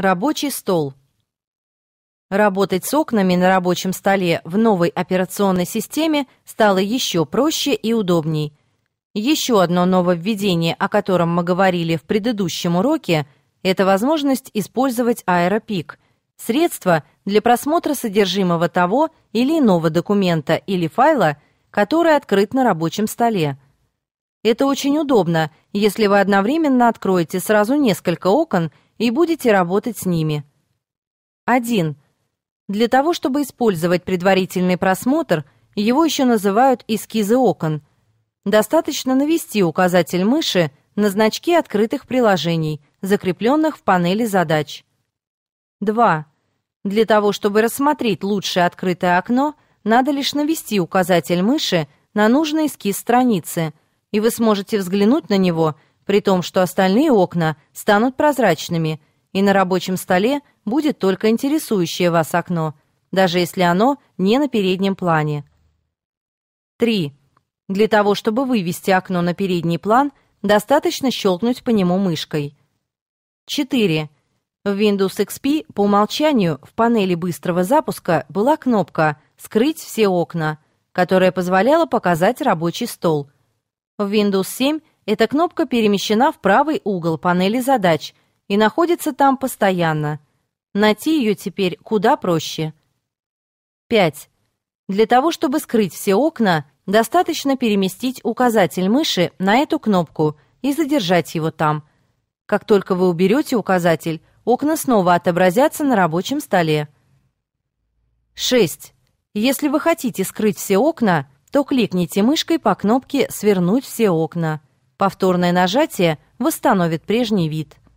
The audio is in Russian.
Рабочий стол. Работать с окнами на рабочем столе в новой операционной системе стало еще проще и удобней. Еще одно нововведение, о котором мы говорили в предыдущем уроке, это возможность использовать аэропик – средство для просмотра содержимого того или иного документа или файла, который открыт на рабочем столе. Это очень удобно, если вы одновременно откроете сразу несколько окон – и будете работать с ними. 1. Для того, чтобы использовать предварительный просмотр, его еще называют эскизы окон. Достаточно навести указатель мыши на значки открытых приложений, закрепленных в панели задач. 2. Для того, чтобы рассмотреть лучшее открытое окно, надо лишь навести указатель мыши на нужный эскиз страницы, и вы сможете взглянуть на него – при том, что остальные окна станут прозрачными, и на рабочем столе будет только интересующее вас окно, даже если оно не на переднем плане. 3. Для того, чтобы вывести окно на передний план, достаточно щелкнуть по нему мышкой. 4. В Windows XP по умолчанию в панели быстрого запуска была кнопка «Скрыть все окна», которая позволяла показать рабочий стол. В Windows 7 эта кнопка перемещена в правый угол панели задач и находится там постоянно. Найти ее теперь куда проще. 5. Для того, чтобы скрыть все окна, достаточно переместить указатель мыши на эту кнопку и задержать его там. Как только вы уберете указатель, окна снова отобразятся на рабочем столе. 6. Если вы хотите скрыть все окна, то кликните мышкой по кнопке «Свернуть все окна». Повторное нажатие восстановит прежний вид –